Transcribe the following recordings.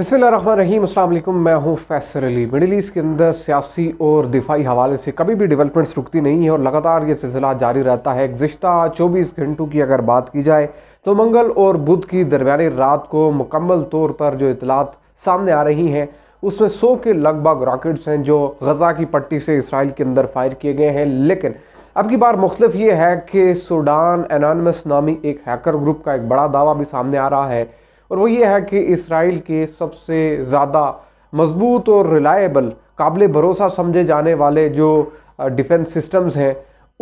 रही अल्लाम मैं हूँ फैसर अली मिडिल ईस्ट के अंदर सियासी और दिफाई हवाले से कभी भी डेवलपमेंट्स रुकती नहीं है और लगातार ये सिलसिला जारी रहता है गुज्त चौबीस घंटों की अगर बात की जाए तो मंगल और बुध की दरमिया रात को मुकम्मल तौर पर जो इतलात सामने आ रही हैं उसमें सौ के लगभग रॉकेट्स हैं जो गज़ा की पट्टी से इसराइल के अंदर फायर किए गए हैं लेकिन अब की बार मुख्तफ ये है कि सूडान एनानमस नामी एक हैकर ग्रुप का एक बड़ा दावा भी सामने आ रहा है और वो ये है कि इसराइल के सबसे ज़्यादा मजबूत और रिलायबल काबिल भरोसा समझे जाने वाले जो डिफेंस सिस्टम्स हैं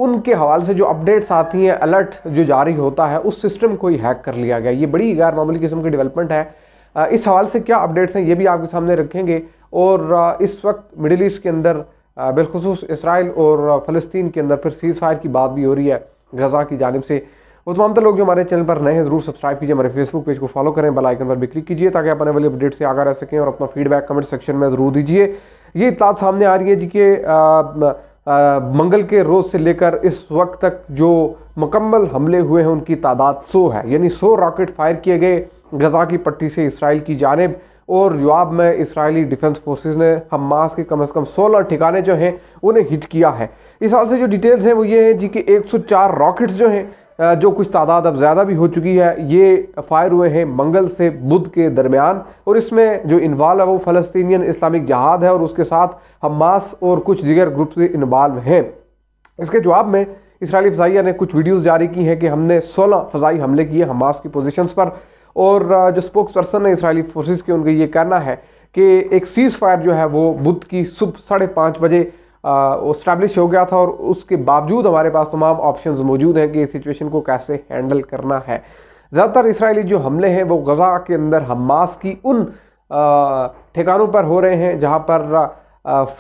उनके हवाले से जो अपडेट्स आती हैं अलर्ट जो जारी होता है उस सिस्टम को ही हैक कर लिया गया ये बड़ी गैर मामूली किस्म की डेवलपमेंट है इस हवाले से क्या अपडेट्स हैं ये भी आपके सामने रखेंगे और इस वक्त मिडिल ईस्ट के अंदर बिलखसूस इसराइल और फ़लस्तीन के अंदर फिर सीज़ फायर की बात भी हो रही है गज़ा की जानब से वो तमाम तो लोग जो हमारे चैनल पर नए हैं जरूर सब्सक्राइब कीजिए हमारे फेसबुक पेज को फॉलो करें बेल आइकन पर भी क्लिक कीजिए ताकि आप आने वाली अपडेट से आगा रह सकें और अपना फीडबैक कमेंट सेक्शन में ज़रूर दीजिए ये इतलात सामने आ रही है जी के मंगल के रोज़ से लेकर इस वक्त तक जो मुकम्मल हमले हुए हैं उनकी तादाद सौ है यानी सौ रॉकेट फायर किए गए गजा की पट्टी से इसराइल की जानब और जवाब में इसराइली डिफेंस फोर्सेस ने हमास के कम से कम सोलह ठिकाने जो हैं उन्हें हिट किया है इस हाल से जो डिटेल्स हैं वो ये हैं जी कि 104 रॉकेट्स जो हैं जो कुछ तादाद अब ज़्यादा भी हो चुकी है ये फायर हुए हैं मंगल से बुध के दरमियान और इसमें जो इन्वाल्व है वो फ़लस्तीनियन इस्लामिक जहाद है और उसके साथ हमास और कुछ दिगर से इन्वाल्व हैं इसके जवाब में इसराइली फ़जाइया ने कुछ वीडियोस जारी की हैं कि हमने 16 फ़जाई हमले किए हमास की पोजीशंस पर और जो स्पोक्स पर्सन है इसराइली फोर्सेस के उनका ये कहना है कि एक सीज़ फायर जो है वो बुध की सुबह साढ़े पाँच बजे इस्टेब्लिश हो गया था और उसके बावजूद हमारे पास तमाम ऑप्शन मौजूद हैं कि इस सिचुएशन को कैसे हैंडल करना है ज़्यादातर इसराइली जो हमले हैं वो गज़ा के अंदर हमास की उन ठिकानों पर हो रहे हैं जहाँ पर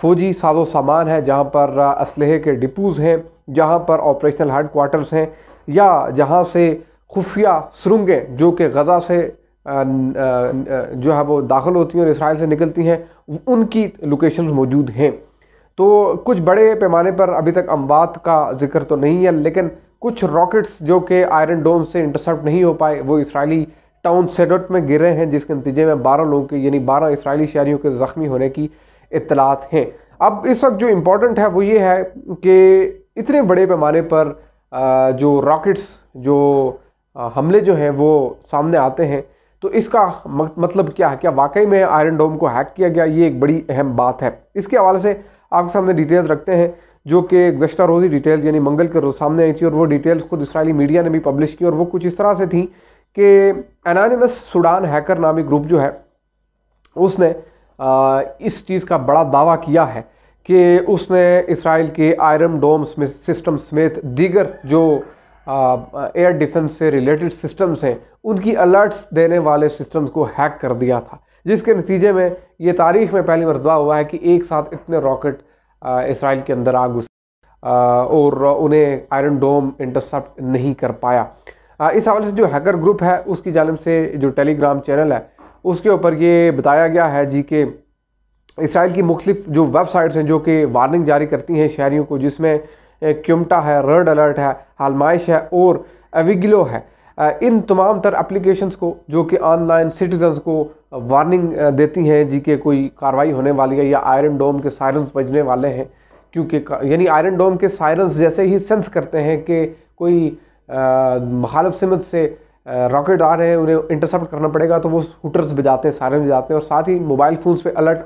फौजी साजो सामान है जहाँ पर इसलहे के डिपूज़ हैं जहाँ पर ऑपरेशनल हेड क्वार्टर्स हैं या जहाँ से खुफिया सुरंगें जो कि गज़ा से जो है वो दाखिल होती हैं और इसराइल से निकलती हैं उनकी लोकेशंस मौजूद हैं तो कुछ बड़े पैमाने पर अभी तक अमवात का जिक्र तो नहीं है लेकिन कुछ रॉकेट्स जो कि आयरन डोम से इंटरसेप्ट नहीं हो पाए वो इसराइली टाउन सेडोट में गिरे हैं जिसके नतीजे में बारह लोगों के यानी बारह इसराइली शहरीों के ज़ख्मी होने की इतलात हैं अब इस वक्त जो इम्पोर्टेंट है वो ये है कि इतने बड़े पैमाने पर जो रॉकेट्स जो हमले जो हैं वो सामने आते हैं तो इसका मतलब क्या है क्या वाकई में आयरन डोम को हैक किया गया ये एक बड़ी अहम बात है इसके हवाले से आपके सामने डिटेल्स रखते हैं जो कि गुजशत रोज़ ही यानी मंगल के रोज़ सामने आई थी और वो डिटेल्स खुद इसराइली मीडिया ने भी पब्लिश की और वो कुछ इस तरह से थी कि एनानिमस सूडान हैकर नामी ग्रुप जो है उसने इस चीज़ का बड़ा दावा किया है कि उसने इसराइल के आयरन डोम सिस्टम समेत दीगर जो एयर डिफेंस से रिलेटेड सिस्टम्स हैं उनकी अलर्ट्स देने वाले सिस्टम्स को हैक कर दिया था जिसके नतीजे में ये तारीख में पहली मरतबा हुआ है कि एक साथ इतने रॉकेट इसराइल के अंदर आ घुस और उन्हें आयरन डोम इंटरसेप्ट नहीं कर पाया इस हवाले से जो हैकर ग्रुप है उसकी जानब से जो टेलीग्राम चैनल है उसके ऊपर ये बताया गया है जी के इसराइल की मुख्तफ जो वेबसाइट्स हैं जो कि वार्निंग जारी करती हैं शहरीों को जिसमें क्यूमटा है रेड अलर्ट है हालमाइश है और अविगलो है इन तमाम तर एप्लीकेशंस को जो कि ऑनलाइन सिटीजन्स को वार्निंग देती हैं जी के कोई कार्रवाई होने वाली है या आयरन डोम के सायरन्स बजने वाले हैं क्योंकि यानी आयरन डोम के सायरन्स जैसे ही सेंस करते हैं कि कोई मुखालफ सिमत से रॉकेट आ रहे हैं उन्हें इंटरसेप्ट करना पड़ेगा तो वो हुटर्स बजाते हैं सायरन बजाते हैं और साथ ही मोबाइल फ़ोन्स पे अलर्ट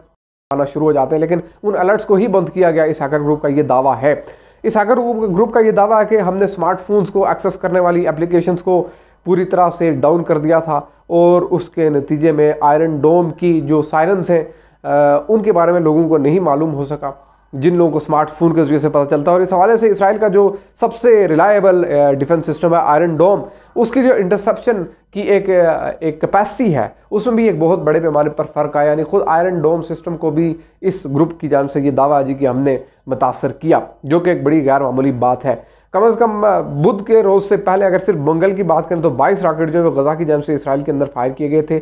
आना शुरू हो जाते हैं लेकिन उन अलर्ट्स को ही बंद किया गया इस हैकर ग्रुप का ये दावा है इस हैकर ग्रुप का ये दावा है कि हमने स्मार्टफोन्स को एक्सेस करने वाली एप्लीकेशंस को पूरी तरह से डाउन कर दिया था और उसके नतीजे में आयरन डोम की जो साइरन्स हैं उनके बारे में लोगों को नहीं मालूम हो सका जिन लोगों को स्मार्टफोन के जरिए से पता चलता है और इस हवाले से इसराइल का जो सबसे रिलायबल डिफेंस सिस्टम है आयरन डोम उसकी जो इंटरसेप्शन की एक एक कैपेसिटी है उसमें भी एक बहुत बड़े पैमाने पर फ़र्क आया यानी खुद आयरन डोम सिस्टम को भी इस ग्रुप की जान से ये दावा जी कि हमने मुतासर किया जो कि एक बड़ी गैर मामूली बात है कम से कम बुध के रोज़ से पहले अगर सिर्फ मंगल की बात करें तो 22 रॉकेट जो है वो गज़ा की जैम से इसराइल के अंदर फायर किए गए थे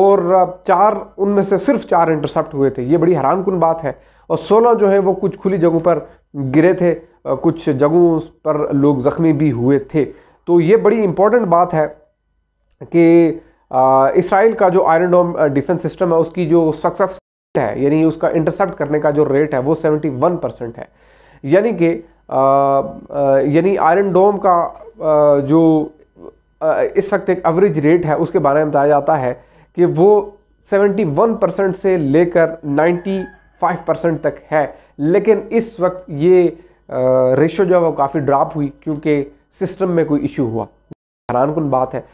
और चार उनमें से सिर्फ चार इंटरसेप्ट हुए थे ये बड़ी हैरान कन बात है और सोलह जो है वो कुछ खुली जगहों पर गिरे थे कुछ जगहों पर लोग ज़ख्मी भी हुए थे तो ये बड़ी इम्पॉर्टेंट बात है कि इसराइल का जो आयरन डोम डिफेंस सिस्टम है उसकी जो सक्सेस है यानी उसका इंटरसेप्ट करने का जो रेट है वो वन परसेंट है यानी कि यानी आयरन डोम का आ, जो आ, इस वक्त एक एवरेज रेट है उसके बारे में बताया जाता है कि वो 71 परसेंट से लेकर 95 परसेंट तक है लेकिन इस वक्त ये रेशो जो है वो काफ़ी ड्रॉप हुई क्योंकि सिस्टम में कोई इशू हुआ हैरान कन बात है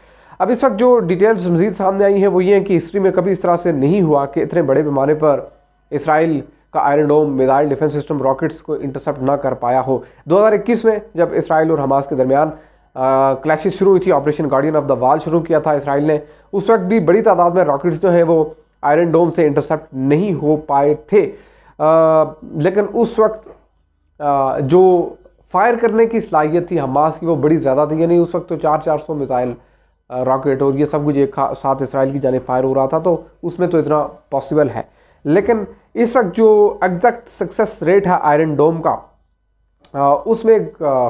अब इस वक्त जो डिटेल्स मजीद सामने आई हैं वो ये हैं कि हिस्ट्री में कभी इस तरह से नहीं हुआ कि इतने बड़े पैमाने पर इसराइल का iron dome missile defence system rockets को इंटरसेप्ट ना कर पाया हो 2021 में जब इसराइल और हमास के दरमियान क्लैश शुरू हुई थी ऑपरेशन गार्डियन ऑफ द वाल शुरू किया था इसराइल ने उस वक्त भी बड़ी तादाद में रॉकेट्स जो हैं वो आयरन डोम से इंटरसेप्ट नहीं हो पाए थे आ, लेकिन उस वक्त आ, जो फायर करने की सलाहियत थी हमास की वो बड़ी ज़्यादा थी यानी उस वक्त तो चार चार सौ मिसाइल रॉकेट और ये सब कुछ एक साथ इसराइल की जाने फायर हो रहा था तो उसमें तो इतना पॉसिबल है लेकिन इस वक्त जो एग्जैक्ट सक्सेस रेट है आयरन डोम का उसमें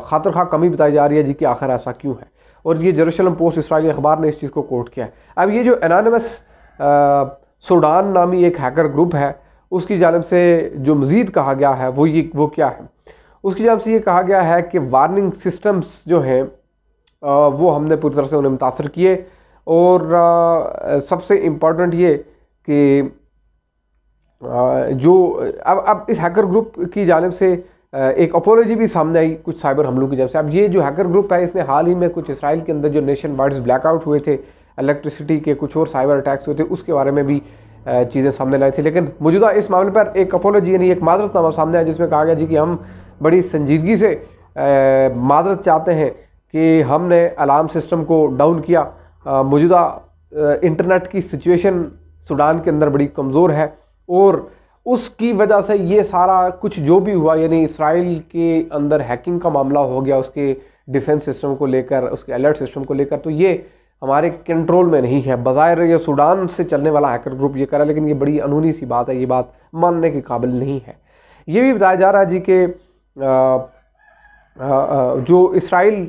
खातर खा कमी बताई जा रही है जी कि आखिर ऐसा क्यों है और ये जरूशलम पोस्ट इसराइली अखबार ने इस चीज़ को कोट किया है अब ये जो एनानमस सूडान नामी एक हैकर ग्रुप है उसकी जानब से जो मज़ीद कहा गया है वो ये वो क्या है उसकी जानब से ये कहा गया है कि वार्निंग सिस्टम्स जो हैं वो हमने पूरी तरह से उन्हें मुतासर किए और सबसे इम्पॉर्टेंट ये कि जो अब अब इस हैकर ग्रुप की जानब से एक अपोलॉजी भी सामने आई कुछ साइबर हमलों की जब से अब ये जो हैकर ग्रुप है इसने हाल ही में कुछ इसराइल के अंदर जो नेशन वाइड्स ब्लैकआउट हुए थे इलेक्ट्रिसिटी के कुछ और साइबर अटैक्स हुए थे उसके बारे में भी चीज़ें सामने लाई थी लेकिन मौजूदा इस मामले पर एक अपोलॉजी यानी एक माजरतनामा सामने आया जिसमें कहा गया जी कि हम बड़ी संजीदगी से माजरत चाहते हैं कि हमने अलार्म सिस्टम को डाउन किया मौजूदा इंटरनेट की सिचुएशन सूडान के अंदर बड़ी कमज़ोर है और उसकी वजह से ये सारा कुछ जो भी हुआ यानी इसराइल के अंदर हैकिंग का मामला हो गया उसके डिफेंस सिस्टम को लेकर उसके अलर्ट सिस्टम को लेकर तो ये हमारे कंट्रोल में नहीं है बाज़ाहिर ये सूडान से चलने वाला हैकर ग्रुप ये कर रहा है लेकिन ये बड़ी अनूनी सी बात है ये बात मानने के काबिल नहीं है ये भी बताया जा रहा है जी कि जो इसराइल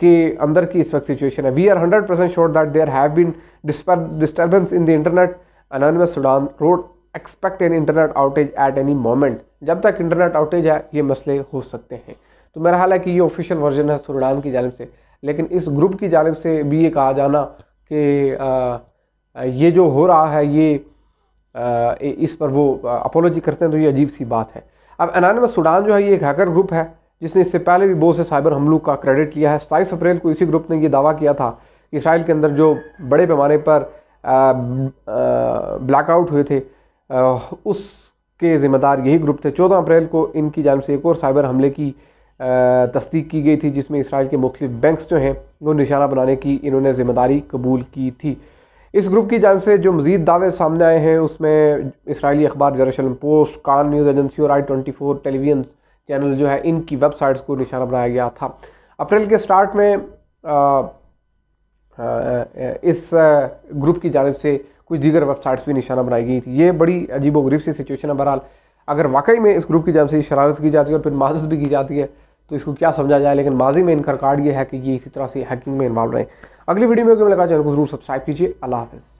के अंदर की इस वक्त सिचुएशन है we are hundred percent sure that there have been disturbance in the internet anonymous Sudan रोड expect an internet outage at any moment जब तक इंटरनेट आउटेज है ये मसले हो सकते हैं तो मेरा हाल है कि ये ऑफिशियल वर्जन है सुडान की जानब से लेकिन इस ग्रुप की जानब से भी ये कहा जाना कि ये जो हो रहा है ये आ, इस पर वो अपोलॉजी करते हैं तो ये अजीब सी बात है अब अनानव सूडान जो है ये एक हैकर ग्रुप है जिसने इससे पहले भी बहुत से साइबर हमलों का क्रेडिट लिया है सताईस अप्रैल को इसी ग्रुप ने ये दावा किया था इसराइल के अंदर जो बड़े पैमाने पर ब्लैकआउट हुए थे उसके ज़िम्मेदार यही ग्रुप थे चौदह अप्रैल को इनकी जानब से एक और साइबर हमले की तस्दीक की गई थी जिसमें इसराइल के मुख्तु बैंक्स जो हैं वो निशाना बनाने की इन्होंने ज़िम्मेदारी कबूल की थी इस ग्रुप की जान से जो मज़ीद दावे सामने आए हैं उसमें इसराइली अखबार Jerusalem Post Kan news agency और I twenty four television channel जो है इनकी वेबसाइट्स को निशाना बनाया गया था अप्रैल के स्टार्ट में आ, इस ग्रुप की जानब से कुछ दीगर वेबसाइट्स भी निशाना बनाई गई थी ये बड़ी अजीब वरीब सी सिचुएशन है बहरहाल अगर वाकई में इस ग्रुप की जानब से शरारत की जाती है और फिर माजिश भी की जाती है तो इसको क्या समझा जाए लेकिन माजी में इनका रिकॉर्ड ये है कि ये इसी तरह से हैकिंग में इन्वॉल्व रहे अगली वीडियो में लगा चैनल को जरूर सब्सक्राइब कीजिए अल्लाह हाफिज़